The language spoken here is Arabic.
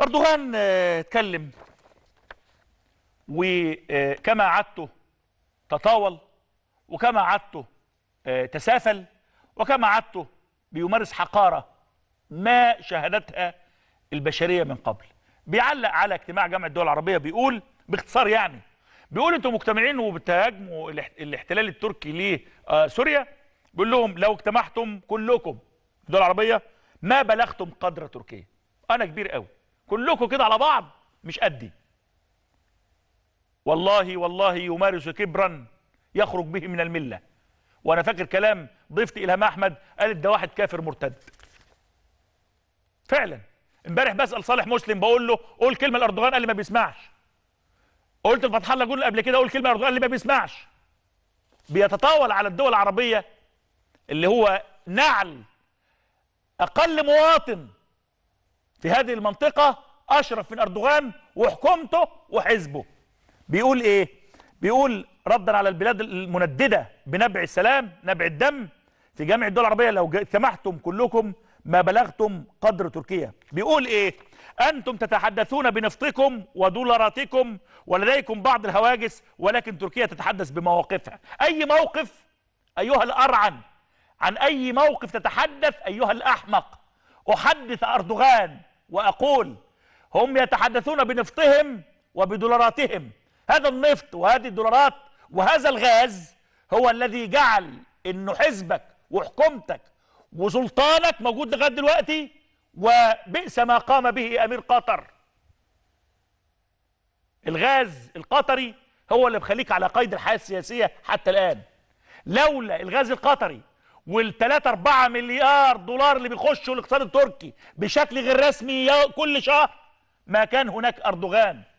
أردوغان آه، اتكلم وكما عدته تطاول وكما عدته آه، تسافل وكما عدته بيمارس حقارة ما شهدتها البشرية من قبل بيعلق على اجتماع جامعة الدول العربية بيقول باختصار يعني بيقول انتم مجتمعين وبتهاجموا الاحتلال التركي لسوريا بيقول لهم لو اجتمعتم كلكم الدول العربية ما بلغتم قدر تركيا انا كبير قوي كلكم كده على بعض مش قدي والله والله يمارس كبرا يخرج به من الملة وانا فاكر كلام ضفت الهام احمد قالت ده واحد كافر مرتد فعلا امبارح بسال صالح مسلم بقول له قول كلمه لاردوغان قال لي ما بيسمعش قلت لفتح الله جول قبل كده قول كلمه لاردوغان قال لي ما بيسمعش بيتطاول على الدول العربيه اللي هو نعل اقل مواطن في هذه المنطقة أشرف من أردوغان وحكومته وحزبه بيقول إيه؟ بيقول ردا على البلاد المنددة بنبع السلام نبع الدم في جامعة الدول العربية لو سمحتم كلكم ما بلغتم قدر تركيا بيقول إيه؟ أنتم تتحدثون بنفطكم ودولاراتكم ولديكم بعض الهواجس ولكن تركيا تتحدث بمواقفها أي موقف أيها الأرعن عن أي موقف تتحدث أيها الأحمق أحدث أردوغان وأقول هم يتحدثون بنفطهم وبدولاراتهم هذا النفط وهذه الدولارات وهذا الغاز هو الذي جعل انه حزبك وحكومتك وسلطانك موجود لغايه دلوقتي وبئس ما قام به امير قطر الغاز القطري هو اللي مخليك على قيد الحياه السياسيه حتى الان لولا الغاز القطري وال3 4 مليار دولار اللي بيخشوا الاقتصاد التركي بشكل غير رسمي كل شهر ما كان هناك اردوغان